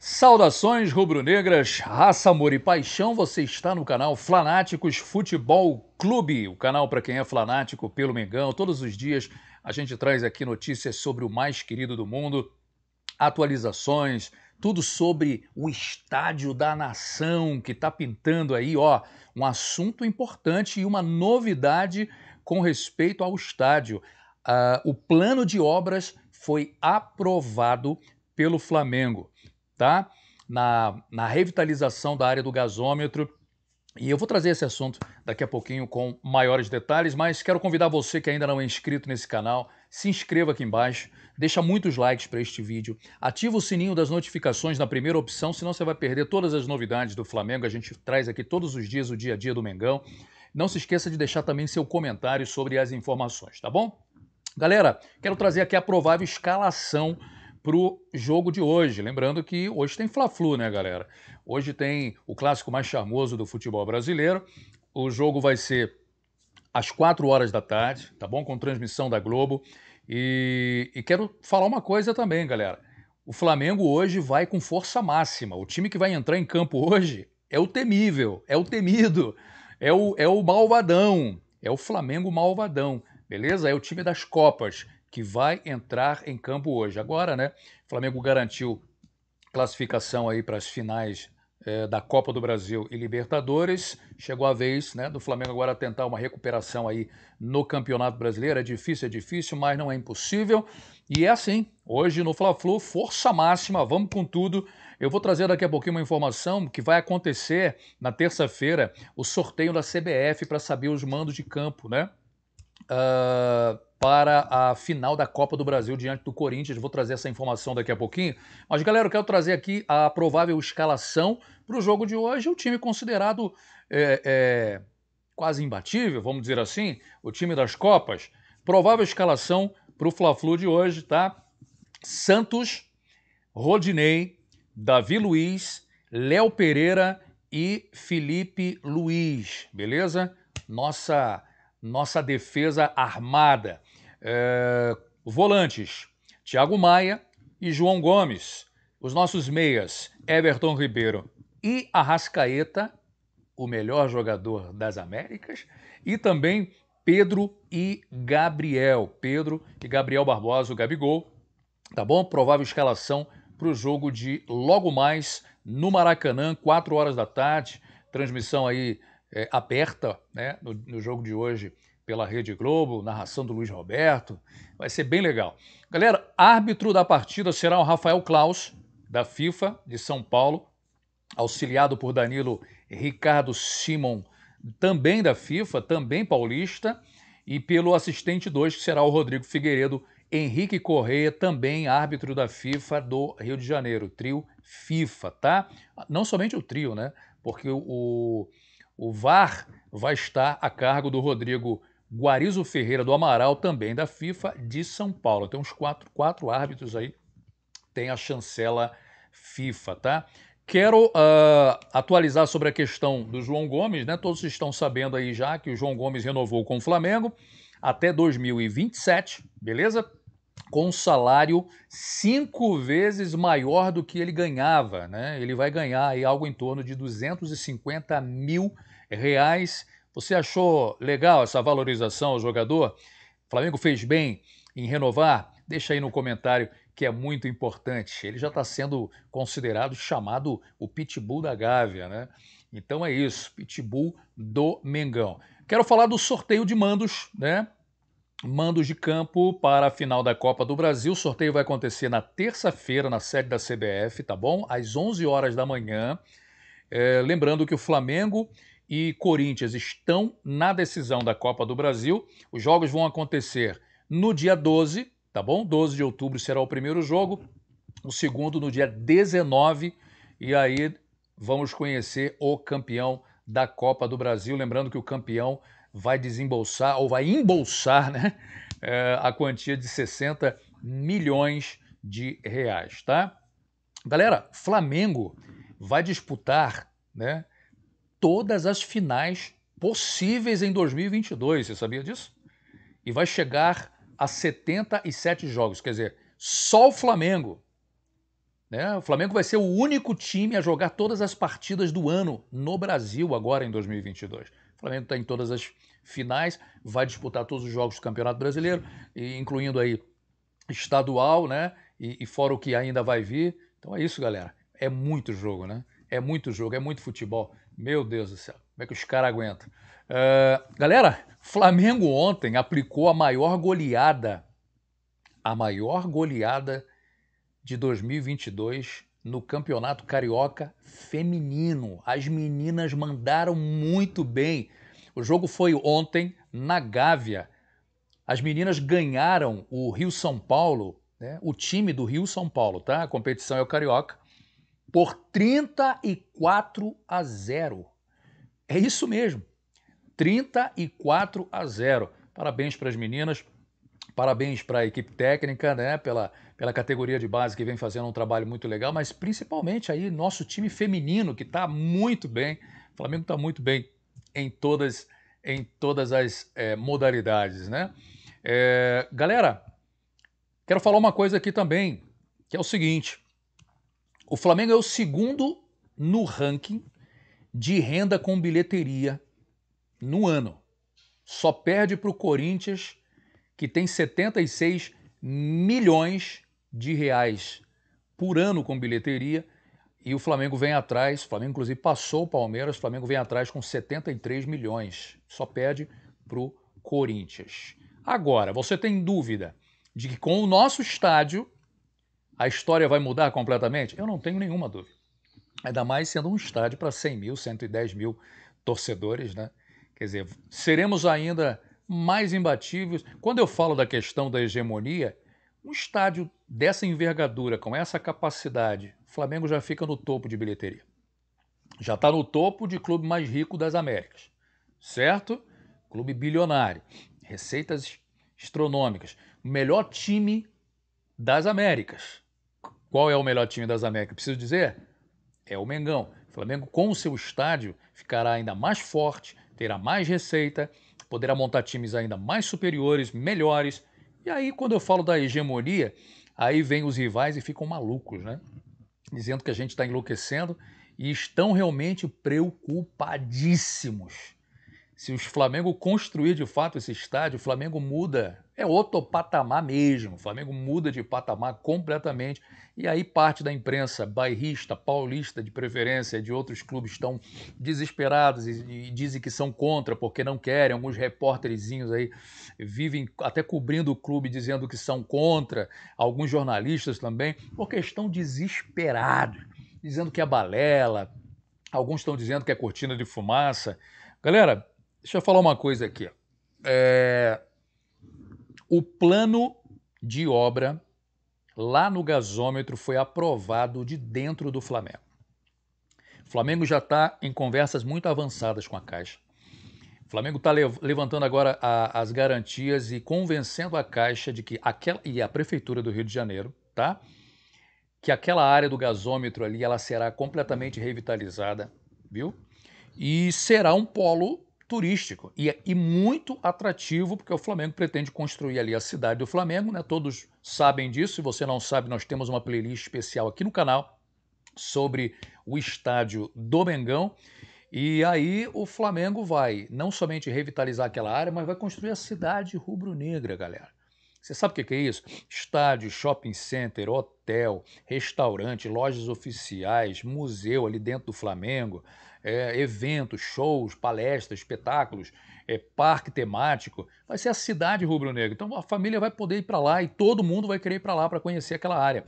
Saudações rubro-negras, raça, amor e paixão. Você está no canal Flanáticos Futebol Clube, o canal para quem é fanático pelo Mengão. Todos os dias a gente traz aqui notícias sobre o mais querido do mundo, atualizações, tudo sobre o estádio da nação que está pintando aí, ó, um assunto importante e uma novidade com respeito ao estádio. Uh, o plano de obras foi aprovado pelo Flamengo tá? Na, na revitalização da área do gasômetro. E eu vou trazer esse assunto daqui a pouquinho com maiores detalhes, mas quero convidar você que ainda não é inscrito nesse canal, se inscreva aqui embaixo, deixa muitos likes para este vídeo, ativa o sininho das notificações na primeira opção, senão você vai perder todas as novidades do Flamengo, a gente traz aqui todos os dias o dia a dia do Mengão. Não se esqueça de deixar também seu comentário sobre as informações, tá bom? Galera, quero trazer aqui a provável escalação pro jogo de hoje. Lembrando que hoje tem Fla-Flu, né, galera? Hoje tem o clássico mais charmoso do futebol brasileiro. O jogo vai ser às 4 horas da tarde, tá bom? Com transmissão da Globo. E, e quero falar uma coisa também, galera. O Flamengo hoje vai com força máxima. O time que vai entrar em campo hoje é o temível, é o temido, é o, é o malvadão, é o Flamengo malvadão, beleza? É o time das Copas que vai entrar em campo hoje. Agora, né? O Flamengo garantiu classificação aí para as finais é, da Copa do Brasil e Libertadores. Chegou a vez, né, do Flamengo agora tentar uma recuperação aí no Campeonato Brasileiro. É difícil, é difícil, mas não é impossível. E é assim. Hoje no Fla-Flu, força máxima, vamos com tudo. Eu vou trazer daqui a pouquinho uma informação que vai acontecer na terça-feira o sorteio da CBF para saber os mandos de campo, né? uh, para a final da Copa do Brasil diante do Corinthians. Vou trazer essa informação daqui a pouquinho. Mas, galera, eu quero trazer aqui a provável escalação para o jogo de hoje. O time considerado é, é, quase imbatível, vamos dizer assim, o time das Copas. Provável escalação para o Fla-Flu de hoje, tá? Santos, Rodinei, Davi Luiz, Léo Pereira e Felipe Luiz, beleza? Nossa nossa defesa armada. É, volantes, Thiago Maia e João Gomes. Os nossos meias, Everton Ribeiro e Arrascaeta, o melhor jogador das Américas, e também Pedro e Gabriel. Pedro e Gabriel Barbosa, o Gabigol, tá bom? Provável escalação para o jogo de logo mais no Maracanã, 4 horas da tarde. Transmissão aí é, aberta né, no, no jogo de hoje pela Rede Globo, narração do Luiz Roberto. Vai ser bem legal. Galera, árbitro da partida será o Rafael Klaus, da FIFA, de São Paulo, auxiliado por Danilo Ricardo Simon, também da FIFA, também paulista, e pelo assistente 2, que será o Rodrigo Figueiredo Henrique Correia, também árbitro da FIFA do Rio de Janeiro, trio FIFA, tá? Não somente o trio, né? Porque o, o VAR vai estar a cargo do Rodrigo Guarizo Ferreira do Amaral, também da FIFA, de São Paulo. Tem uns quatro, quatro árbitros aí, tem a chancela FIFA, tá? Quero uh, atualizar sobre a questão do João Gomes, né? Todos estão sabendo aí já que o João Gomes renovou com o Flamengo até 2027, beleza? com um salário cinco vezes maior do que ele ganhava. Né? Ele vai ganhar aí algo em torno de 250 mil reais. Você achou legal essa valorização ao jogador? O Flamengo fez bem em renovar? Deixa aí no comentário que é muito importante. Ele já está sendo considerado chamado o Pitbull da Gávea, né? Então é isso, Pitbull do Mengão. Quero falar do sorteio de mandos, né? mandos de campo para a final da Copa do Brasil. O sorteio vai acontecer na terça-feira na sede da CBF, tá bom? Às 11 horas da manhã. É, lembrando que o Flamengo e Corinthians estão na decisão da Copa do Brasil. Os jogos vão acontecer no dia 12, tá bom? 12 de outubro será o primeiro jogo, o segundo no dia 19, e aí vamos conhecer o campeão da Copa do Brasil. Lembrando que o campeão vai desembolsar ou vai embolsar né, é, a quantia de 60 milhões de reais, tá? Galera, Flamengo vai disputar né, todas as finais possíveis em 2022, você sabia disso? E vai chegar a 77 jogos, quer dizer, só o Flamengo. Né? O Flamengo vai ser o único time a jogar todas as partidas do ano no Brasil agora em 2022. O Flamengo está em todas as finais, vai disputar todos os jogos do Campeonato Brasileiro, incluindo aí estadual, né? E, e fora o que ainda vai vir. Então é isso, galera. É muito jogo, né? É muito jogo, é muito futebol. Meu Deus do céu, como é que os caras aguentam? Uh, galera, Flamengo ontem aplicou a maior goleada, a maior goleada de 2022 no Campeonato Carioca Feminino. As meninas mandaram muito bem. O jogo foi ontem na Gávea. As meninas ganharam o Rio São Paulo, né? o time do Rio São Paulo, tá? A competição é o Carioca, por 34 a 0. É isso mesmo. 34 a 0. Parabéns para as meninas, parabéns para a equipe técnica, né, pela pela categoria de base que vem fazendo um trabalho muito legal, mas principalmente aí nosso time feminino que está muito bem. O Flamengo está muito bem em todas em todas as é, modalidades, né? É, galera, quero falar uma coisa aqui também, que é o seguinte: o Flamengo é o segundo no ranking de renda com bilheteria no ano. Só perde para o Corinthians, que tem 76 milhões de reais por ano com bilheteria e o Flamengo vem atrás, o Flamengo inclusive passou o Palmeiras, o Flamengo vem atrás com 73 milhões, só pede para o Corinthians. Agora, você tem dúvida de que com o nosso estádio a história vai mudar completamente? Eu não tenho nenhuma dúvida. Ainda mais sendo um estádio para 100 mil, 110 mil torcedores, né? Quer dizer, seremos ainda mais imbatíveis. Quando eu falo da questão da hegemonia, um estádio dessa envergadura, com essa capacidade, o Flamengo já fica no topo de bilheteria. Já está no topo de clube mais rico das Américas, certo? Clube bilionário, receitas astronômicas, melhor time das Américas. Qual é o melhor time das Américas? Preciso dizer? É o Mengão. O Flamengo, com o seu estádio, ficará ainda mais forte, terá mais receita, poderá montar times ainda mais superiores, melhores e aí, quando eu falo da hegemonia, aí vem os rivais e ficam malucos, né? Dizendo que a gente está enlouquecendo e estão realmente preocupadíssimos se o Flamengo construir de fato esse estádio, o Flamengo muda. É outro patamar mesmo. O Flamengo muda de patamar completamente. E aí parte da imprensa bairrista, paulista, de preferência, de outros clubes estão desesperados e, e dizem que são contra porque não querem. Alguns repórterzinhos aí vivem até cobrindo o clube dizendo que são contra. Alguns jornalistas também, porque estão desesperados, dizendo que é balela. Alguns estão dizendo que é cortina de fumaça. Galera, Deixa eu falar uma coisa aqui. É, o plano de obra lá no gasômetro foi aprovado de dentro do Flamengo. O Flamengo já está em conversas muito avançadas com a Caixa. O Flamengo está lev levantando agora a, as garantias e convencendo a Caixa de que aquela e a prefeitura do Rio de Janeiro, tá? Que aquela área do gasômetro ali ela será completamente revitalizada, viu? E será um polo turístico e, é, e muito atrativo, porque o Flamengo pretende construir ali a cidade do Flamengo, né? Todos sabem disso. Se você não sabe, nós temos uma playlist especial aqui no canal sobre o estádio do Mengão. E aí o Flamengo vai não somente revitalizar aquela área, mas vai construir a cidade rubro-negra, galera. Você sabe o que é isso? Estádio, shopping center, hotel, restaurante, lojas oficiais, museu ali dentro do Flamengo é, eventos, shows, palestras, espetáculos, é, parque temático. Vai ser a cidade rubro-negra. Então a família vai poder ir para lá e todo mundo vai querer ir para lá para conhecer aquela área.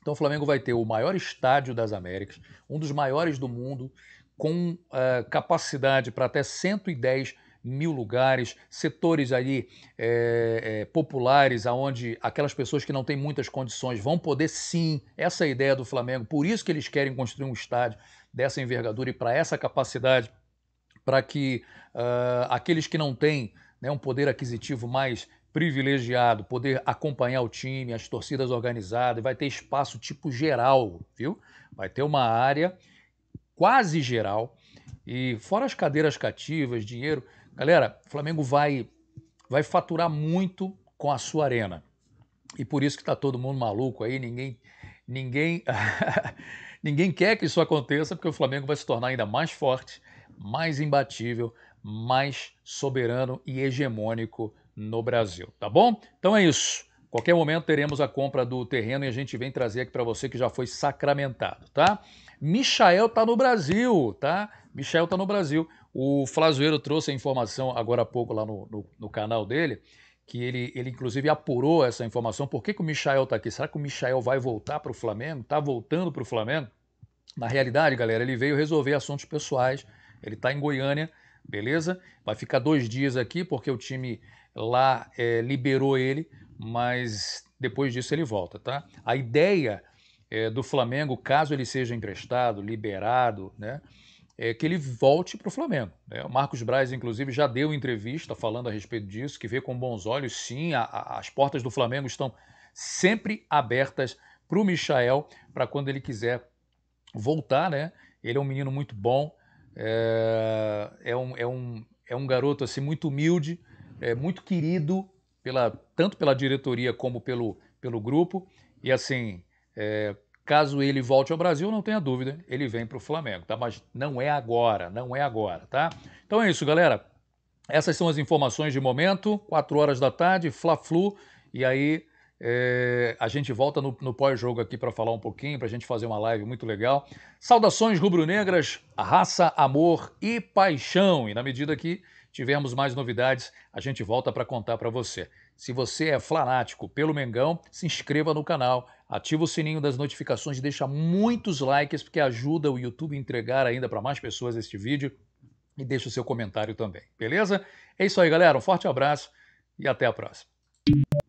Então o Flamengo vai ter o maior estádio das Américas, um dos maiores do mundo, com uh, capacidade para até 110 mil mil lugares, setores ali é, é, populares, aonde aquelas pessoas que não têm muitas condições vão poder sim, essa é a ideia do Flamengo, por isso que eles querem construir um estádio dessa envergadura e para essa capacidade, para que uh, aqueles que não têm né, um poder aquisitivo mais privilegiado, poder acompanhar o time, as torcidas organizadas, vai ter espaço tipo geral, viu? Vai ter uma área quase geral, e fora as cadeiras cativas, dinheiro, galera, o Flamengo vai vai faturar muito com a sua arena. E por isso que está todo mundo maluco aí, ninguém ninguém ninguém quer que isso aconteça, porque o Flamengo vai se tornar ainda mais forte, mais imbatível, mais soberano e hegemônico no Brasil, tá bom? Então é isso. Qualquer momento teremos a compra do terreno e a gente vem trazer aqui para você que já foi sacramentado, tá? Michael está no Brasil, tá? Michael está no Brasil. O Flazoeiro trouxe a informação agora há pouco lá no, no, no canal dele, que ele, ele inclusive apurou essa informação. Por que, que o Michael está aqui? Será que o Michael vai voltar para o Flamengo? Está voltando para o Flamengo? Na realidade, galera, ele veio resolver assuntos pessoais. Ele está em Goiânia, beleza? Vai ficar dois dias aqui porque o time lá é, liberou ele mas depois disso ele volta, tá? A ideia é, do Flamengo, caso ele seja emprestado, liberado, né? É que ele volte para o Flamengo. Né? O Marcos Braz, inclusive, já deu entrevista falando a respeito disso, que vê com bons olhos, sim, a, a, as portas do Flamengo estão sempre abertas para o Michael, para quando ele quiser voltar, né? Ele é um menino muito bom, é, é um, é, um, é um garoto assim muito humilde, é muito querido pela, tanto pela diretoria como pelo, pelo grupo. E assim, é, caso ele volte ao Brasil, não tenha dúvida, ele vem para o Flamengo, tá? Mas não é agora, não é agora, tá? Então é isso, galera. Essas são as informações de momento, 4 horas da tarde, Fla-Flu, e aí é, a gente volta no, no pós-jogo aqui para falar um pouquinho, para a gente fazer uma live muito legal. Saudações rubro-negras, raça, amor e paixão. E na medida que tivermos mais novidades, a gente volta para contar para você. Se você é fanático pelo Mengão, se inscreva no canal, ativa o sininho das notificações, deixa muitos likes, porque ajuda o YouTube a entregar ainda para mais pessoas este vídeo. E deixa o seu comentário também, beleza? É isso aí, galera. Um forte abraço e até a próxima.